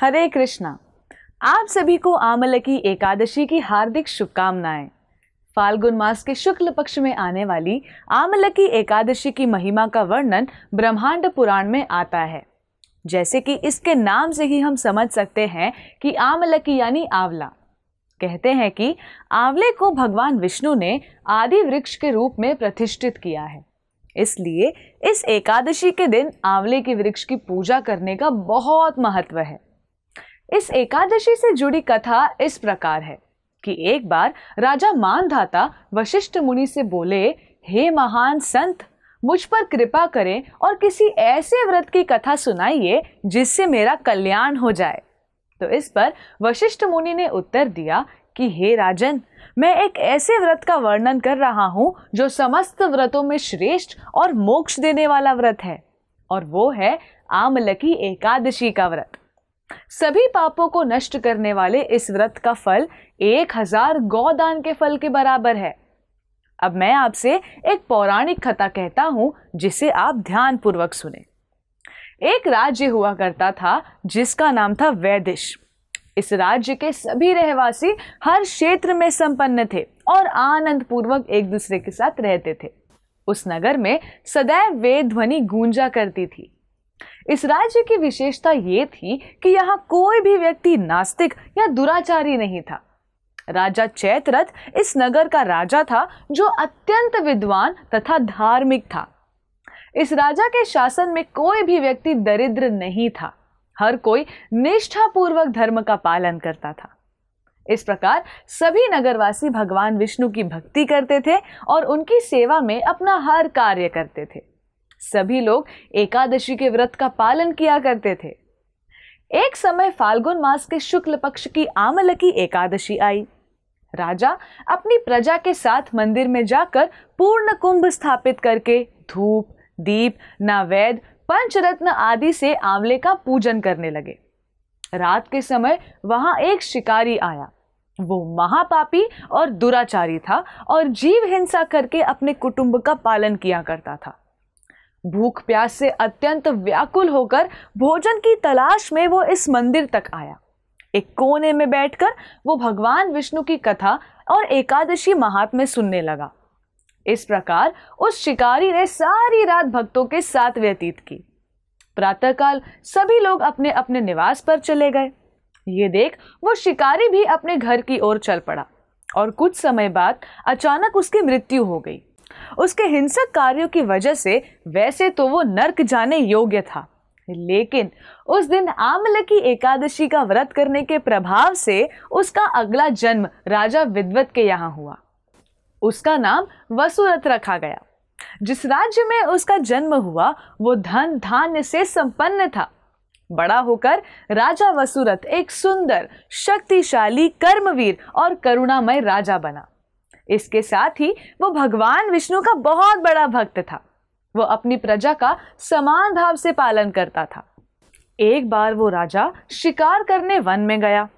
हरे कृष्णा आप सभी को आमलकी एकादशी की हार्दिक शुभकामनाएं फाल्गुन मास के शुक्ल पक्ष में आने वाली आमलकी एकादशी की महिमा का वर्णन ब्रह्मांड पुराण में आता है जैसे कि इसके नाम से ही हम समझ सकते हैं कि आमलकी यानी आंवला कहते हैं कि आंवले को भगवान विष्णु ने आदि वृक्ष के रूप में प्रतिष्ठित किया है इसलिए इस एकादशी के दिन आंवले के वृक्ष की पूजा करने का बहुत महत्व है इस एकादशी से जुड़ी कथा इस प्रकार है कि एक बार राजा मानधाता वशिष्ठ मुनि से बोले हे महान संत मुझ पर कृपा करें और किसी ऐसे व्रत की कथा सुनाइए जिससे मेरा कल्याण हो जाए तो इस पर वशिष्ठ मुनि ने उत्तर दिया कि हे राजन मैं एक ऐसे व्रत का वर्णन कर रहा हूँ जो समस्त व्रतों में श्रेष्ठ और मोक्ष देने वाला व्रत है और वो है आमलकी एकादशी का व्रत सभी पापों को नष्ट करने वाले इस व्रत का फल एक हजार गौदान के फल के बराबर है अब मैं आपसे एक पौराणिक कथा कहता हूं जिसे आप ध्यान पूर्वक सुने एक राज्य हुआ करता था जिसका नाम था वैदिश इस राज्य के सभी रहवासी हर क्षेत्र में संपन्न थे और आनंद पूर्वक एक दूसरे के साथ रहते थे उस नगर में सदैव वेद ध्वनि गूंजा करती थी इस राज्य की विशेषता ये थी कि यहाँ कोई भी व्यक्ति नास्तिक या दुराचारी नहीं था राजा चैतरथ इस नगर का राजा था जो अत्यंत विद्वान तथा धार्मिक था इस राजा के शासन में कोई भी व्यक्ति दरिद्र नहीं था हर कोई निष्ठापूर्वक धर्म का पालन करता था इस प्रकार सभी नगरवासी भगवान विष्णु की भक्ति करते थे और उनकी सेवा में अपना हर कार्य करते थे सभी लोग एकादशी के व्रत का पालन किया करते थे एक समय फाल्गुन मास के शुक्ल पक्ष की आमल की एकादशी आई राजा अपनी प्रजा के साथ मंदिर में जाकर पूर्ण कुंभ स्थापित करके धूप दीप नावेद पंचरत्न आदि से आंवले का पूजन करने लगे रात के समय वहां एक शिकारी आया वो महापापी और दुराचारी था और जीव हिंसा करके अपने कुटुंब का पालन किया करता था भूख प्यास से अत्यंत व्याकुल होकर भोजन की तलाश में वो इस मंदिर तक आया एक कोने में बैठकर वो भगवान विष्णु की कथा और एकादशी महात्म्य सुनने लगा इस प्रकार उस शिकारी ने सारी रात भक्तों के साथ व्यतीत की प्रातःकाल सभी लोग अपने अपने निवास पर चले गए ये देख वो शिकारी भी अपने घर की ओर चल पड़ा और कुछ समय बाद अचानक उसकी मृत्यु हो गई उसके हिंसक कार्यों की वजह से वैसे तो वो नर्क जाने योग्य था लेकिन उस दिन आमल की एकादशी का व्रत करने के प्रभाव से उसका अगला जन्म राजा विद्वत के यहाँ हुआ उसका नाम वसुरथ रखा गया जिस राज्य में उसका जन्म हुआ वो धन धान्य से संपन्न था बड़ा होकर राजा वसुरथ एक सुंदर शक्तिशाली कर्मवीर और करुणामय राजा बना इसके साथ ही वो भगवान विष्णु का बहुत बड़ा भक्त था वो अपनी प्रजा का समान भाव से पालन करता था एक बार वो राजा शिकार करने वन में गया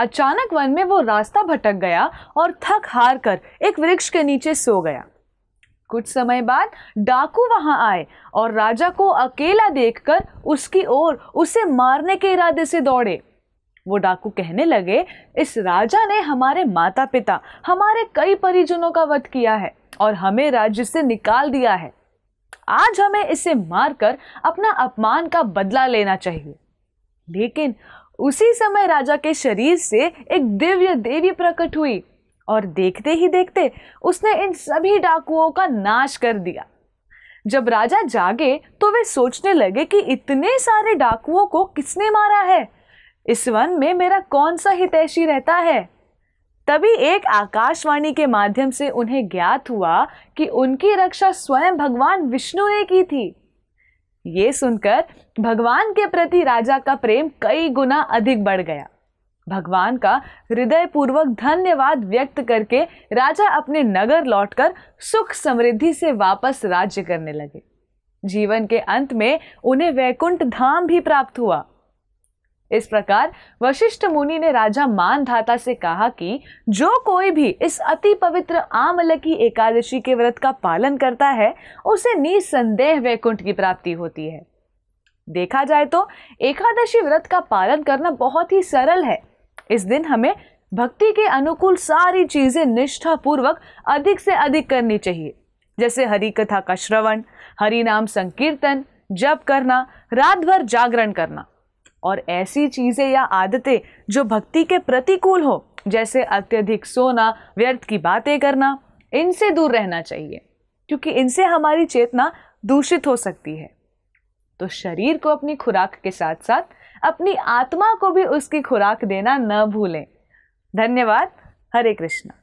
अचानक वन में वो रास्ता भटक गया और थक हार कर एक वृक्ष के नीचे सो गया कुछ समय बाद डाकू वहां आए और राजा को अकेला देखकर उसकी ओर उसे मारने के इरादे से दौड़े वो डाकू कहने लगे इस राजा ने हमारे माता पिता हमारे कई परिजनों का वध किया है और हमें राज्य से निकाल दिया है आज हमें इसे मारकर अपना अपमान का बदला लेना चाहिए लेकिन उसी समय राजा के शरीर से एक दिव्य देवी प्रकट हुई और देखते ही देखते उसने इन सभी डाकुओं का नाश कर दिया जब राजा जागे तो वे सोचने लगे कि इतने सारे डाकुओं को किसने मारा है इस वन में मेरा कौन सा हितैषी रहता है तभी एक आकाशवाणी के माध्यम से उन्हें ज्ञात हुआ कि उनकी रक्षा स्वयं भगवान विष्णु ने की थी ये सुनकर भगवान के प्रति राजा का प्रेम कई गुना अधिक बढ़ गया भगवान का हृदय पूर्वक धन्यवाद व्यक्त करके राजा अपने नगर लौटकर सुख समृद्धि से वापस राज्य करने लगे जीवन के अंत में उन्हें वैकुंठ धाम भी प्राप्त हुआ इस प्रकार वशिष्ठ मुनि ने राजा मानधाता से कहा कि जो कोई भी इस अति पवित्र आमल की एकादशी के व्रत का पालन करता है उसे निसंदेह वैकुंठ की प्राप्ति होती है देखा जाए तो एकादशी व्रत का पालन करना बहुत ही सरल है इस दिन हमें भक्ति के अनुकूल सारी चीज़ें निष्ठापूर्वक अधिक से अधिक करनी चाहिए जैसे हरि कथा का श्रवण हरि नाम संकीर्तन जप करना रात भर जागरण करना और ऐसी चीज़ें या आदतें जो भक्ति के प्रतिकूल हो जैसे अत्यधिक सोना व्यर्थ की बातें करना इनसे दूर रहना चाहिए क्योंकि इनसे हमारी चेतना दूषित हो सकती है तो शरीर को अपनी खुराक के साथ साथ अपनी आत्मा को भी उसकी खुराक देना न भूलें धन्यवाद हरे कृष्णा